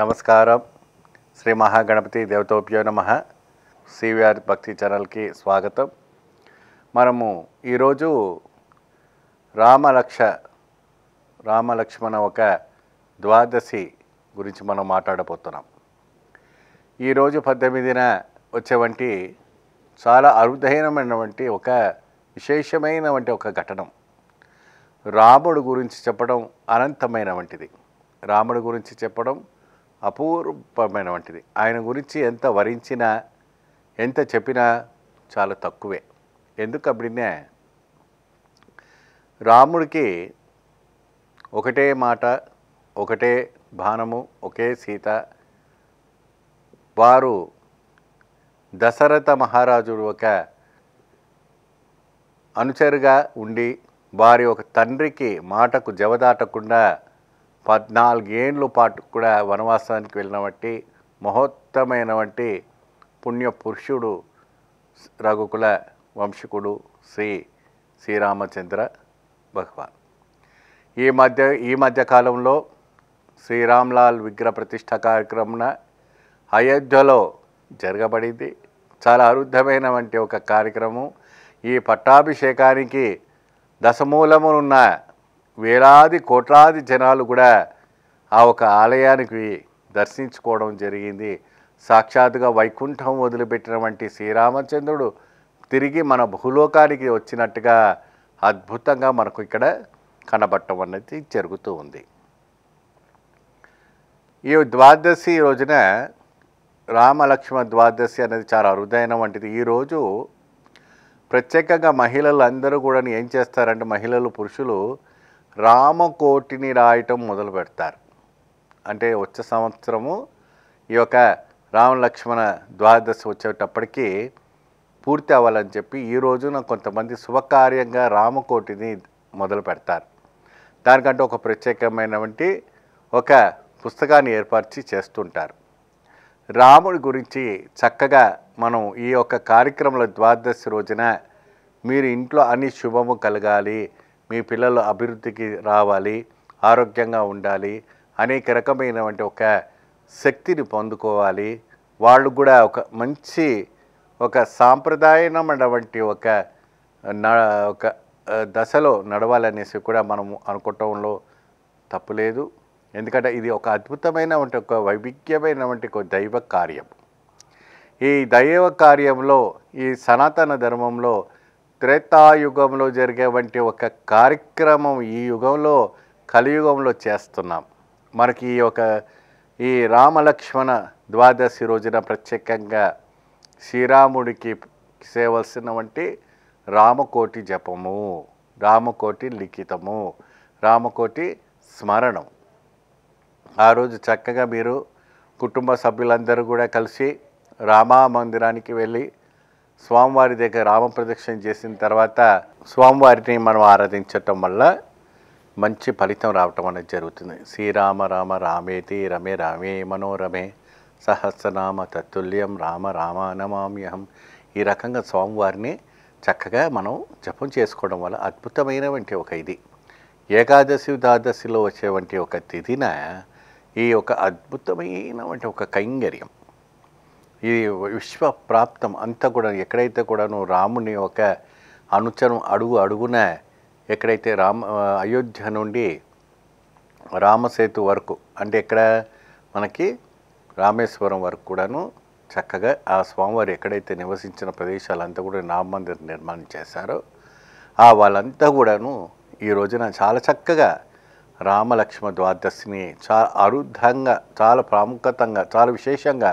నమస్కారం శ్రీ మహాగణపతి దేవతోప్యో నమ సివిఆర్ భక్తి ఛానల్కి స్వాగతం మనము ఈరోజు రామలక్ష రామలక్ష్మణ ఒక ద్వాదశి గురించి మనం మాట్లాడబోతున్నాం ఈరోజు పద్దెనిమిదిన వచ్చేవంటి చాలా అరుదైనమైనటువంటి ఒక విశేషమైన వంటి ఒక ఘటనం రాముడు గురించి చెప్పడం అనంతమైన వంటిది రాముడు గురించి చెప్పడం అపూర్వమైన వంటిది ఆయన గురించి ఎంత వరించినా ఎంత చెప్పినా చాలా తక్కువే ఎందుకు అప్పుడినే రాముడికి ఒకటే మాట ఒకటే బాణము ఒకే సీత వారు దశరథ మహారాజు ఒక అనుచరుగా ఉండి వారి ఒక తండ్రికి మాటకు జవదాటకుండా పద్నాలుగేండ్ల పాటు కూడా వనవాసానికి వెళ్ళినవంటి వంటి పుణ్యపురుషుడు రఘుకుల వంశకుడు శ్రీ శ్రీరామచంద్ర భగవాన్ ఈ మధ్య ఈ మధ్యకాలంలో శ్రీరామ్లాల్ విగ్రహ ప్రతిష్ట కార్యక్రమం అయోధ్యలో జరగబడింది చాలా వంటి ఒక కార్యక్రమం ఈ పట్టాభిషేకానికి దశమూలమునున్న వేలాది కోట్లాది జనాలు కూడా ఆ ఒక ఆలయానికి దర్శించుకోవడం జరిగింది సాక్షాత్తుగా వైకుంఠం వదిలిపెట్టిన వంటి శ్రీరామచంద్రుడు తిరిగి మన భూలోకానికి వచ్చినట్టుగా అద్భుతంగా మనకు ఇక్కడ కనబట్టం అనేది జరుగుతూ ఉంది ఈ ద్వాదశి రోజున రామలక్ష్మణ ద్వాదశి అనేది చాలా అరుదైన వంటిది ఈరోజు ప్రత్యేకంగా మహిళలు అందరూ కూడా ఏం చేస్తారంటే మహిళలు పురుషులు రామకోటిని రాయటం మొదలు పెడతారు అంటే వచ్చే సంవత్సరము ఈ యొక్క రామలక్ష్మణ ద్వాదశి వచ్చేటప్పటికీ పూర్తి అవ్వాలని చెప్పి ఈ రోజున కొంతమంది శుభకార్యంగా రామకోటిని మొదలు పెడతారు దానికంటే ఒక ప్రత్యేకమైనటువంటి ఒక పుస్తకాన్ని ఏర్పరిచి చేస్తుంటారు రాముడి గురించి చక్కగా మనం ఈ యొక్క కార్యక్రమంలో ద్వాదశి రోజున మీరు ఇంట్లో అన్ని శుభము కలగాలి మీ పిల్లలు అభివృద్ధికి రావాలి ఆరోగ్యంగా ఉండాలి అనేక రకమైనటువంటి ఒక శక్తిని పొందుకోవాలి వాళ్ళు కూడా ఒక మంచి ఒక సాంప్రదాయమైనటువంటి ఒక ఒక దశలో నడవాలనేసి కూడా మనము అనుకోవటంలో తప్పులేదు ఎందుకంటే ఇది ఒక అద్భుతమైన ఒక వైవిధ్యమైనటువంటి ఒక దైవ కార్యం ఈ దైవ కార్యంలో ఈ సనాతన ధర్మంలో త్రేతాయుగంలో జరిగే వంటి ఒక కార్యక్రమం ఈ యుగంలో కలియుగంలో చేస్తున్నాం మనకి ఈ ఒక ఈ రామలక్ష్మణ ద్వాదశి రోజున ప్రత్యేకంగా శ్రీరాముడికి చేయవలసిన వంటి రామకోటి జపము రామకోటి లిఖితము రామకోటి స్మరణం ఆ రోజు చక్కగా మీరు కుటుంబ సభ్యులందరూ కూడా కలిసి రామా మందిరానికి వెళ్ళి స్వామివారి దగ్గర రామప్రదక్షిణ చేసిన తర్వాత స్వామివారిని మనం ఆరాధించటం వల్ల మంచి ఫలితం రావటం అనేది జరుగుతుంది శ్రీరామ రామ రామేతి రమే రామే మనోరమే సహస్రనామ తత్తుల్యం రామ రామ ఈ రకంగా స్వామివారిని చక్కగా మనం జపం చేసుకోవడం వల్ల అద్భుతమైనటువంటి ఒక ఇది ఏకాదశి ద్వాదశిలో వంటి ఒక తిథిన ఈ ఒక అద్భుతమైనటువంటి ఒక కైంగర్యం ఈ విశ్వ ప్రాప్తం అంతా కూడా ఎక్కడైతే కూడాను రాముని ఒక అనుచరం అడుగు అడుగున ఎక్కడైతే రామ అయోధ్య నుండి రామసేతు వరకు అంటే ఇక్కడ మనకి రామేశ్వరం వరకు కూడాను చక్కగా ఆ స్వామివారు ఎక్కడైతే నివసించిన ప్రదేశాలంతా కూడా రామమందిర్ నిర్మాణం చేశారో ఆ వాళ్ళంతా కూడాను ఈ రోజున చాలా చక్కగా రామలక్ష్మ ద్వాదశిని చాలా అరుద్ధంగా చాలా ప్రాముఖ్యతంగా చాలా విశేషంగా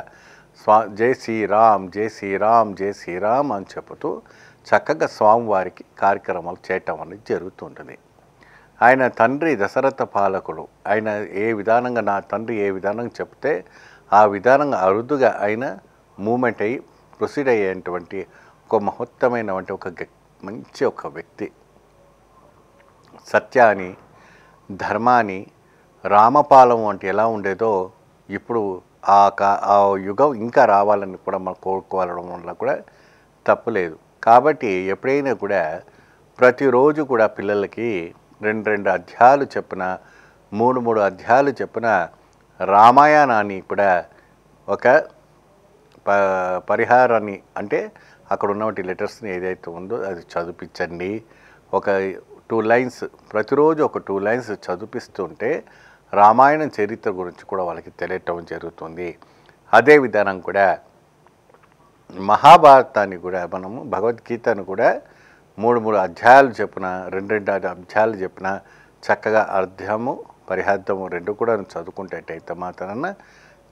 స్వా జై శ్రీరామ్ జై శ్రీరామ్ జై శ్రీరామ్ అని చెబుతూ చక్కగా స్వామివారికి కార్యక్రమాలు చేయటం అనేది జరుగుతుంటుంది ఆయన తండ్రి దశరథ పాలకుడు ఆయన ఏ విధానంగా నా తండ్రి ఏ విధానంగా చెప్తే ఆ విధానంగా అరుదుగా ఆయన మూమెంట్ అయ్యి ప్రొసీడ్ అయ్యేటువంటి ఒక మహత్తమైన ఒక మంచి ఒక వ్యక్తి సత్యాన్ని ధర్మాన్ని రామపాలం వంటి ఎలా ఉండేదో ఇప్పుడు ఆ కా ఆ యుగం ఇంకా రావాలని కూడా మనం కోరుకోవడం వల్ల కూడా తప్పలేదు కాబట్టి ఎప్పుడైనా కూడా ప్రతిరోజు కూడా పిల్లలకి రెండు రెండు అధ్యాయాలు చెప్పిన మూడు మూడు అధ్యాయాలు చెప్పిన రామాయణాన్ని కూడా ఒక ప పరిహారాన్ని అంటే అక్కడ ఉన్నటువంటి లెటర్స్ని ఏదైతే ఉందో అది చదివించండి ఒక టూ లైన్స్ ప్రతిరోజు ఒక టూ లైన్స్ చదివిస్తుంటే రామాయణం చరిత్ర గురించి కూడా వాళ్ళకి తెలియటం జరుగుతుంది అదే విధానం కూడా మహాభారతాన్ని కూడా మనము భగవద్గీతను కూడా మూడు మూడు అధ్యాయాలు చెప్పిన రెండు రెండు అధ్యాయాలు చెప్పిన చక్కగా అర్థము పరిహార్థము రెండు కూడా చదువుకుంటేటైతే మాత్రాన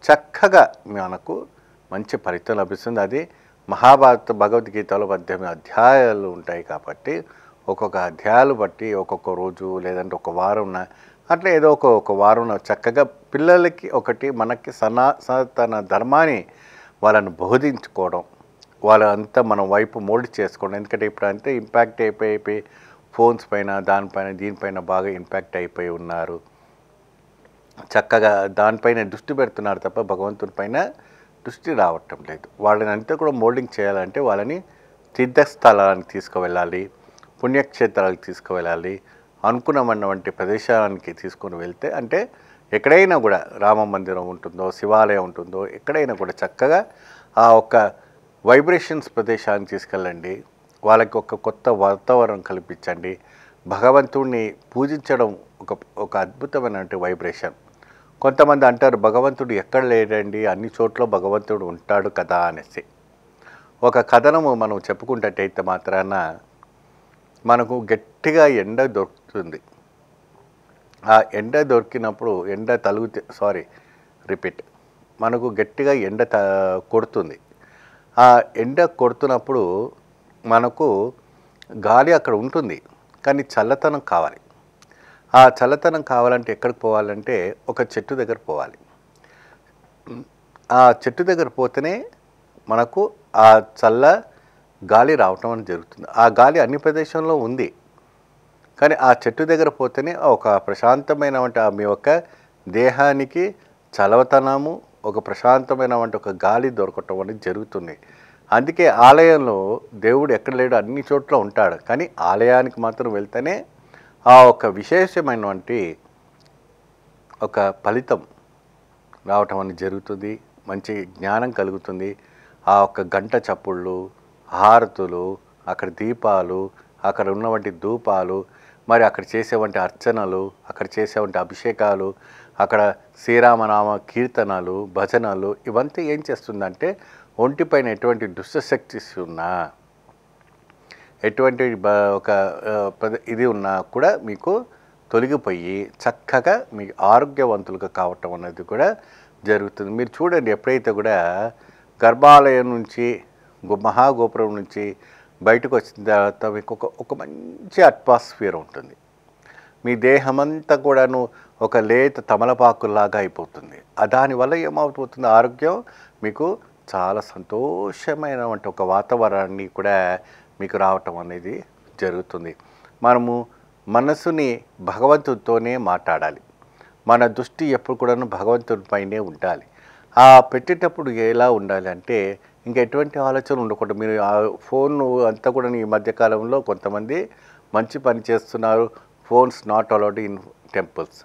చక్కగా మనకు మంచి ఫలితం లభిస్తుంది అది మహాభారత భగవద్గీతలో పద్దెనిమిది అధ్యాయాలు ఉంటాయి కాబట్టి ఒక్కొక్క అధ్యాయాలు బట్టి ఒక్కొక్క రోజు లేదంటే ఒక వారం అట్లా ఏదో ఒక ఒక వారం చక్కగా పిల్లలకి ఒకటి మనకి సనా సనాతన ధర్మాన్ని వాళ్ళని బోధించుకోవడం వాళ్ళంతా మనం వైపు మోల్డ్ చేసుకోవడం ఎందుకంటే ఇప్పుడు అంతా ఇంపాక్ట్ అయిపోయి ఫోన్స్ పైన దానిపైన దీనిపైన బాగా ఇంపాక్ట్ అయిపోయి ఉన్నారు చక్కగా దానిపైన దృష్టి పెడుతున్నారు తప్ప భగవంతుని పైన దృష్టి రావటం లేదు వాళ్ళని అంతా కూడా మోల్డింగ్ చేయాలంటే వాళ్ళని తీర్థస్థలానికి తీసుకువెళ్ళాలి పుణ్యక్షేత్రాలకు తీసుకువెళ్ళాలి వంటి ప్రదేశానికి తీసుకొని వెళ్తే అంటే ఎక్కడైనా కూడా రామ మందిరం ఉంటుందో శివాలయం ఉంటుందో ఎక్కడైనా కూడా చక్కగా ఆ ఒక్క వైబ్రేషన్స్ ప్రదేశానికి తీసుకెళ్ళండి వాళ్ళకి ఒక కొత్త వాతావరణం కల్పించండి భగవంతుడిని పూజించడం ఒక ఒక అద్భుతమైనటువంటి వైబ్రేషన్ కొంతమంది అంటారు భగవంతుడు ఎక్కడ లేడండి అన్ని చోట్ల భగవంతుడు ఉంటాడు కదా అనేసి ఒక కథనము మనం అయితే మాత్రాన మనకు గట్టిగా ఎండ దొరుకుతుంది ఆ ఎండ దొరికినప్పుడు ఎండ తలుగు సారీ రిపీట్ మనకు గట్టిగా ఎండ త కొడుతుంది ఆ ఎండ కొడుతున్నప్పుడు మనకు గాలి అక్కడ ఉంటుంది కానీ చల్లతనం కావాలి ఆ చల్లతనం కావాలంటే ఎక్కడికి పోవాలంటే ఒక చెట్టు దగ్గర పోవాలి ఆ చెట్టు దగ్గర పోతేనే మనకు ఆ చల్ల గాలి రావటం అనేది జరుగుతుంది ఆ గాలి అన్ని ప్రదేశంలో ఉంది కానీ ఆ చెట్టు దగ్గర పోతేనే ఒక ప్రశాంతమైన మీ యొక్క దేహానికి చలవతనము ఒక ప్రశాంతమైన ఒక గాలి దొరకటం అనేది జరుగుతుంది అందుకే ఆలయంలో దేవుడు ఎక్కడ లేడు అన్ని చోట్ల ఉంటాడు కానీ ఆలయానికి మాత్రం వెళ్తేనే ఆ ఒక విశేషమైనటువంటి ఒక ఫలితం రావటం అనేది జరుగుతుంది మంచి జ్ఞానం కలుగుతుంది ఆ ఒక్క గంట చప్పుళ్ళు హారతులు అక్కడ దీపాలు అక్కడ ఉన్నవంటి ధూపాలు మరి అక్కడ చేసేవంటి అర్చనలు అక్కడ చేసేవంటి అభిషేకాలు అక్కడ శ్రీరామనామ కీర్తనలు భజనలు ఇవంతా ఏం చేస్తుందంటే ఒంటిపైన ఎటువంటి దుష్టశక్తిస్ ఉన్నా ఎటువంటి ఒక ఇది ఉన్నా కూడా మీకు తొలగిపోయి చక్కగా మీ ఆరోగ్యవంతులుగా కావటం అనేది కూడా జరుగుతుంది మీరు చూడండి ఎప్పుడైతే కూడా గర్భాలయం నుంచి మహాగోపురం నుంచి బయటకు వచ్చిన తర్వాత మీకు ఒక ఒక మంచి అట్మాస్ఫియర్ ఉంటుంది మీ దేహమంతా కూడాను ఒక లేత తమలపాకులాగా అయిపోతుంది దానివల్ల ఏమవుతుంది ఆరోగ్యం మీకు చాలా సంతోషమైన వంటి ఒక వాతావరణాన్ని కూడా మీకు రావటం అనేది జరుగుతుంది మనము మనసుని భగవంతుడితోనే మాట్లాడాలి మన దృష్టి ఎప్పుడు కూడాను భగవంతుడిపైనే ఉండాలి ఆ పెట్టేటప్పుడు ఎలా ఉండాలి అంటే ఇంకా ఎటువంటి ఆలోచన ఉండకూడదు మీరు ఆ ఫోన్ అంతా కూడా ఈ మధ్యకాలంలో కొంతమంది మంచి పని చేస్తున్నారు phones not allowed in temples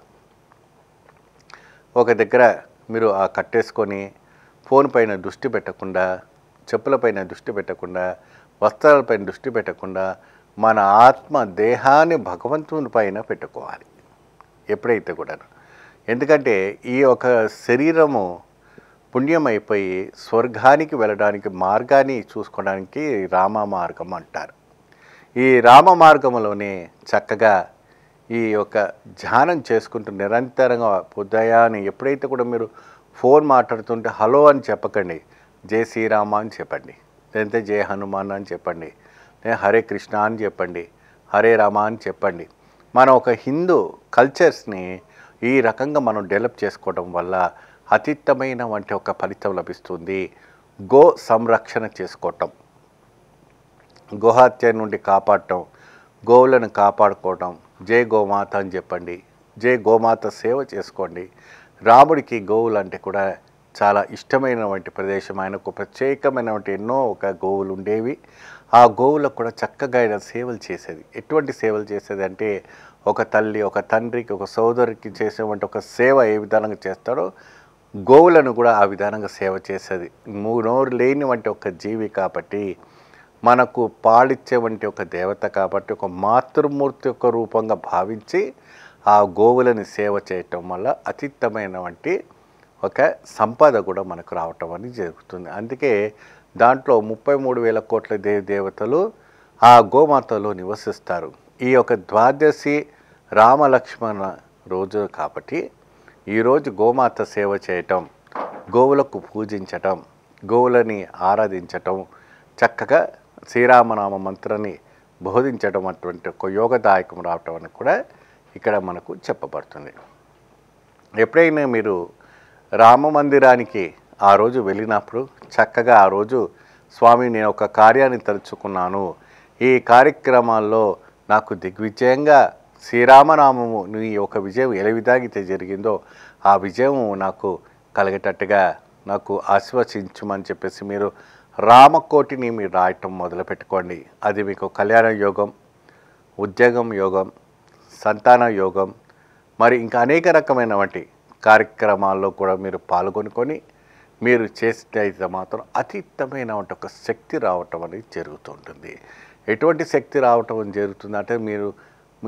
ఒక దగ్గర మీరు ఆ కట్టేసుకొని ఫోన్ పైన దృష్టి పెట్టకుండా చెప్పులపైన దృష్టి పెట్టకుండా వస్త్రాలపైన దృష్టి పెట్టకుండా మన ఆత్మ దేహాన్ని భగవంతుని పైన పెట్టుకోవాలి ఎప్పుడైతే కూడా ఎందుకంటే ఈ యొక్క శరీరము పుణ్యం అయిపోయి స్వర్గానికి వెళ్ళడానికి మార్గాన్ని చూసుకోవడానికి రామ మార్గం అంటారు ఈ రామ మార్గంలోనే చక్కగా ఈ యొక్క ధ్యానం చేసుకుంటూ నిరంతరంగా ఉదయాన్ని ఎప్పుడైతే కూడా మీరు ఫోన్ మాట్లాడుతుంటే హలో అని చెప్పకండి జై శ్రీరామ అని చెప్పండి లేదంటే జయ హనుమాన్ అని చెప్పండి హరే కృష్ణ అని చెప్పండి హరే రామ అని చెప్పండి మన ఒక హిందూ కల్చర్స్ని ఈ రకంగా మనం డెవలప్ చేసుకోవడం వల్ల అతీతమైన వంటి ఒక ఫలితం లభిస్తుంది గో సంరక్షణ చేసుకోవటం గోహత్య నుండి కాపాడటం గోవులను కాపాడుకోవటం జై గోమాత అని చెప్పండి జై గోమాత సేవ చేసుకోండి రాముడికి గోవులు అంటే కూడా చాలా ఇష్టమైనటువంటి ప్రదేశం ఆయనకు ప్రత్యేకమైనటువంటి ఎన్నో ఒక గోవులు ఉండేవి ఆ గోవులకు కూడా చక్కగా ఆయన సేవలు చేసేది ఎటువంటి సేవలు చేసేది అంటే ఒక తల్లి ఒక తండ్రికి ఒక సోదరికి చేసేటువంటి ఒక సేవ ఏ విధానంగా చేస్తాడో గోవులను కూడా ఆ విధానంగా సేవ చేసేది నోరు లేని వంటి ఒక జీవి కాబట్టి మనకు పాలిచ్చే వంటి ఒక దేవత కాబట్టి ఒక మాతృమూర్తి యొక్క రూపంగా భావించి ఆ గోవులని సేవ చేయటం వల్ల అతీతమైన వంటి ఒక సంపద కూడా మనకు రావటం అనేది జరుగుతుంది అందుకే దాంట్లో ముప్పై మూడు వేల కోట్ల దేవి దేవతలు ఆ గోమాతలో నివసిస్తారు ఈ యొక్క ద్వాదశి రామలక్ష్మణ రోజు కాబట్టి ఈరోజు గోమాత సేవ చేయటం గోవులకు పూజించటం గోవులని ఆరాధించటం చక్కగా శ్రీరామనామ మంత్రని బోధించడం అటువంటి ఒక యోగదాయకం రావటం అని కూడా ఇక్కడ మనకు చెప్పబడుతుంది ఎప్పుడైనా మీరు రామ మందిరానికి ఆ రోజు వెళ్ళినప్పుడు చక్కగా ఆ రోజు స్వామి నేను ఒక కార్యాన్ని తలుచుకున్నాను ఈ కార్యక్రమాల్లో నాకు దిగ్విజయంగా శ్రీరామనామము నీ యొక్క విజయం ఎలా విధాగితే జరిగిందో ఆ విజయం నాకు కలిగేటట్టుగా నాకు ఆశ్వసించమని చెప్పేసి మీరు రామకోటిని మీరు రాయటం మొదలు పెట్టుకోండి అది మీకు కళ్యాణ యోగం ఉద్యోగం యోగం సంతాన యోగం మరి ఇంకా అనేక రకమైన వంటి కార్యక్రమాల్లో కూడా మీరు పాల్గొనుకొని మీరు చేసినైతే మాత్రం అతీతమైన ఒక శక్తి రావటం అనేది జరుగుతుంటుంది ఎటువంటి శక్తి రావటం జరుగుతుందంటే మీరు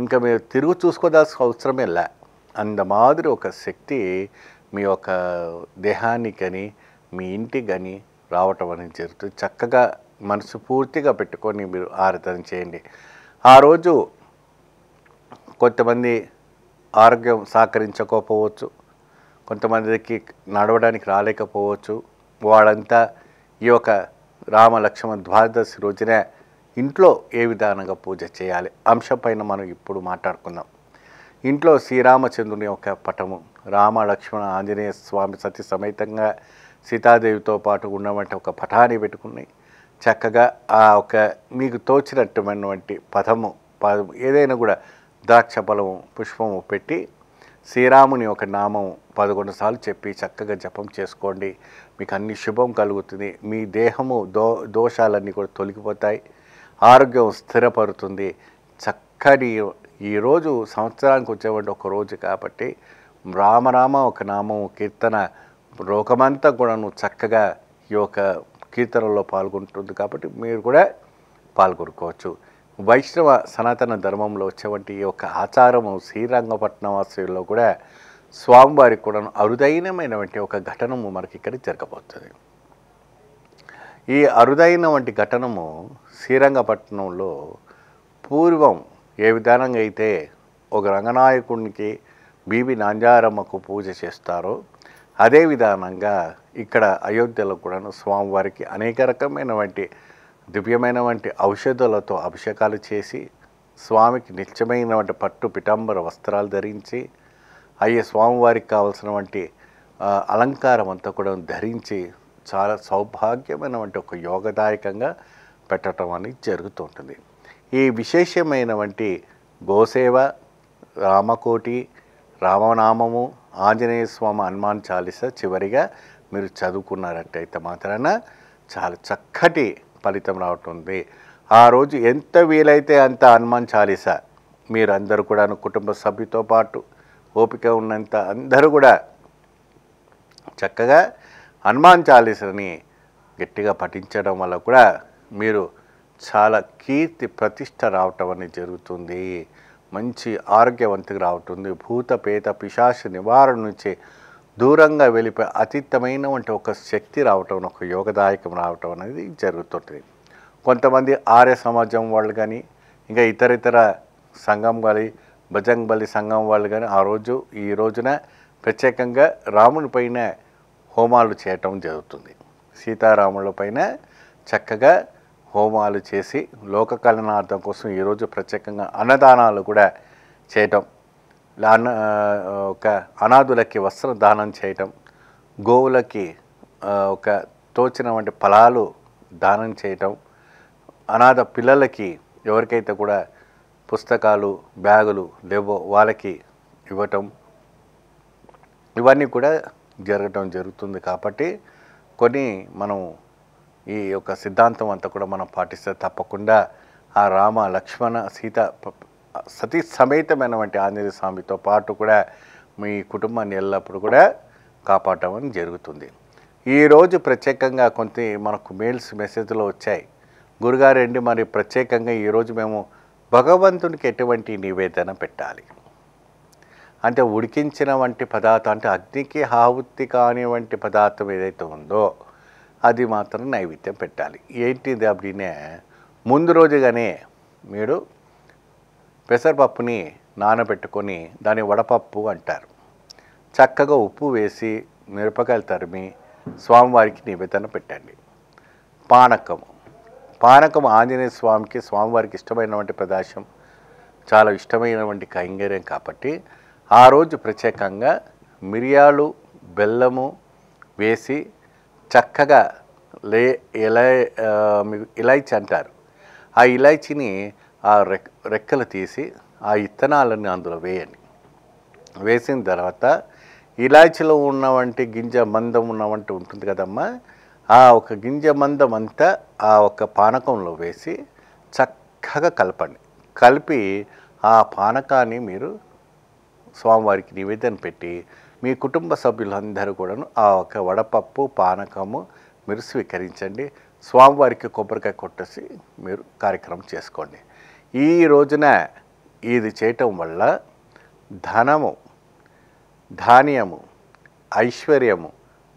ఇంకా మీరు తిరుగు చూసుకోదాల్సిన అవసరమే లే అంత మాదిరి ఒక శక్తి మీ యొక్క దేహానికి కానీ మీ ఇంటికి కానీ రావటం అనేది జరుగుతుంది చక్కగా మనసు పూర్తిగా పెట్టుకొని మీరు ఆరాధన చేయండి ఆ రోజు కొంతమంది ఆరోగ్యం సహకరించకపోవచ్చు కొంతమందికి నడవడానికి రాలేకపోవచ్చు వాళ్ళంతా ఈ యొక్క రామ లక్ష్మణ ద్వాదశి రోజునే ఇంట్లో ఏ విధానంగా పూజ చేయాలి అంశంపైన మనం ఇప్పుడు మాట్లాడుకుందాం ఇంట్లో శ్రీరామచంద్రుని యొక్క పటము రామ లక్ష్మణ ఆంజనేయ స్వామి సతీ సమేతంగా సీతాదేవితో పాటు ఉన్నటువంటి ఒక పటాన్ని పెట్టుకుని చక్కగా ఆ ఒక మీకు తోచినటువంటి పదము పదము ఏదైనా కూడా ద్రాక్ష ఫలము పుష్పము పెట్టి శ్రీరాముని ఒక నామం పదకొండు సార్లు చెప్పి చక్కగా జపం చేసుకోండి మీకు అన్ని శుభం కలుగుతుంది మీ దేహము దో దోషాలన్నీ కూడా తొలగిపోతాయి ఆరోగ్యం స్థిరపడుతుంది చక్కని ఈరోజు సంవత్సరానికి వచ్చేవంటి ఒక రోజు కాబట్టి రామరామ ఒక నామం కీర్తన లోకమంతా కూడాను చక్కగా ఈ యొక్క కీర్తనలో పాల్గొంటుంది కాబట్టి మీరు కూడా పాల్గొనుకోవచ్చు వైష్ణవ సనాతన ధర్మంలో వచ్చేటువంటి ఈ యొక్క ఆచారము శ్రీరంగపట్నం వాసుల్లో కూడా స్వామివారికి కూడా అరుదైనమైనటువంటి ఒక ఘటనము మనకి ఇక్కడ జరగబోతుంది ఈ అరుదైన వంటి ఘటనము శ్రీరంగపట్నంలో పూర్వం ఏ విధానంగా అయితే ఒక రంగనాయకునికి బీబీ నాంజారమ్మకు పూజ చేస్తారో అదే విధానంగా ఇక్కడ అయోధ్యలో కూడా స్వామివారికి అనేక రకమైనటువంటి దివ్యమైనటువంటి ఔషధాలతో అభిషేకాలు చేసి స్వామికి నిత్యమైనటువంటి పట్టు పిటాంబర వస్త్రాలు ధరించి అయ్యే స్వామివారికి కావలసినటువంటి అలంకారం అంతా కూడా ధరించి చాలా సౌభాగ్యమైనటువంటి ఒక యోగదాయకంగా పెట్టడం అనేది జరుగుతుంటుంది ఈ విశేషమైనటువంటి గోసేవ రామకోటి రామనామము ఆంజనేయ స్వామి హనుమాన్ చాలీస చివరిగా మీరు చదువుకున్నారంటైతే మాత్రాన చాలా చక్కటి ఫలితం రావటంది ఆ రోజు ఎంత వీలైతే అంత హనుమాన్ చాలీస మీరందరూ కూడా కుటుంబ సభ్యుతో పాటు ఓపిక ఉన్నంత అందరూ కూడా చక్కగా హనుమాన్ చాలీసుని గట్టిగా పఠించడం వల్ల కూడా మీరు చాలా కీర్తి ప్రతిష్ట రావటం అనేది జరుగుతుంది మంచి ఆరోగ్యవంతికి రావటుంది భూత పేత పిశాసు నివారణ నుంచి దూరంగా వెళ్ళిపోయి వంటి ఒక శక్తి రావటం ఒక యోగదాయకం రావటం అనేది జరుగుతుంటుంది కొంతమంది ఆర్య సమాజం వాళ్ళు కానీ ఇంకా ఇతర ఇతర సంఘం కానీ బజరంగ్ బలి సంఘం వాళ్ళు కానీ ఆ రోజు ఈ రోజున ప్రత్యేకంగా రాముని పైన హోమాలు చేయటం జరుగుతుంది సీతారాముల పైన చక్కగా హోమాలు చేసి లోక కళనార్థం కోసం ఈరోజు ప్రత్యేకంగా అన్నదానాలు కూడా చేయటం అన్న ఒక అనాథులకి వస్త్ర దానం చేయటం గోవులకి ఒక వంటి ఫలాలు దానం చేయటం అనాథ పిల్లలకి ఎవరికైతే కూడా పుస్తకాలు బ్యాగులు లేవో వాళ్ళకి ఇవ్వటం ఇవన్నీ కూడా జరగటం జరుగుతుంది కాబట్టి కొన్ని మనం ఈ యొక్క సిద్ధాంతం అంతా కూడా మనం పాటిస్తే తప్పకుండా ఆ రామ లక్ష్మణ సీత సతీ సమేతమైనటువంటి ఆంజనేయ స్వామితో పాటు కూడా మీ కుటుంబాన్ని ఎల్లప్పుడు కూడా కాపాడటం జరుగుతుంది ఈరోజు ప్రత్యేకంగా కొంత మనకు మెయిల్స్ మెసేజ్లో వచ్చాయి గురుగారండి మరి ప్రత్యేకంగా ఈరోజు మేము భగవంతునికి ఎటువంటి నివేదన పెట్టాలి అంటే ఉడికించిన వంటి పదార్థం అంటే అగ్నికి హావుత్తి కాని వంటి పదార్థం ఏదైతే ఉందో అది మాత్రం నైవేద్యం పెట్టాలి ఏంటిది అప్పుడే ముందు రోజుగానే మీరు పెసరపప్పుని నానబెట్టుకొని దాని వడపప్పు అంటారు చక్కగా ఉప్పు వేసి మిరపకాయలు తరిమి స్వామివారికి నివేదన పెట్టండి పానకము పానకం ఆంజనేయ స్వామికి స్వామివారికి ఇష్టమైనటువంటి ప్రదేశం చాలా ఇష్టమైనటువంటి కైంగర్యం కాబట్టి ఆ రోజు ప్రత్యేకంగా మిరియాలు బెల్లము వేసి చక్కగా లే ఇలా ఇలాయిచి అంటారు ఆ ఇలైచిని ఆ రెక్ రెక్కలు తీసి ఆ ఇత్తనాలని అందులో వేయండి వేసిన తర్వాత ఇలాచిలో ఉన్న వంటి గింజ మందం ఉన్న వంటి ఉంటుంది కదమ్మా ఆ ఒక గింజ మందం అంతా ఆ ఒక పానకంలో వేసి చక్కగా కలపండి కలిపి ఆ పానకాన్ని మీరు స్వామివారికి నివేదన పెట్టి మీ కుటుంబ సభ్యులందరూ కూడాను ఆ ఒక వడపప్పు పానకము మీరు స్వీకరించండి స్వామివారికి కొబ్బరికాయ కొట్టేసి మీరు కార్యక్రమం చేసుకోండి ఈ రోజున ఇది చేయటం వల్ల ధనము ధాన్యము ఐశ్వర్యము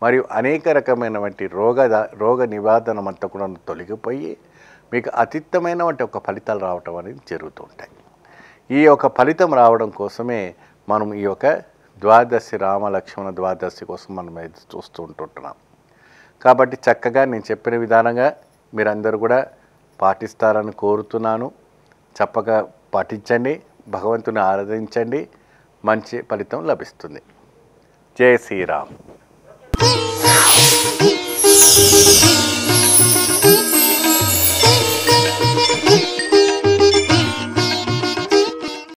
మరియు అనేక రకమైనటువంటి రోగ రోగ నివాదనం అంతా కూడా తొలగిపోయి మీకు అతిత్తమైనటువంటి ఒక ఫలితాలు రావటం అనేది జరుగుతూ ఉంటాయి ఈ యొక్క ఫలితం రావడం కోసమే మనం ఈ యొక్క ద్వాదశి రామలక్ష్మణ ద్వాదశి కోసం మనం అయితే చూస్తూ ఉంటుంటున్నాం కాబట్టి చక్కగా నేను చెప్పిన విధానంగా మీరందరూ కూడా పాటిస్తారని కోరుతున్నాను చప్పగా పాటించండి భగవంతుని ఆరాధించండి మంచి ఫలితం లభిస్తుంది జయ శ్రీరామ్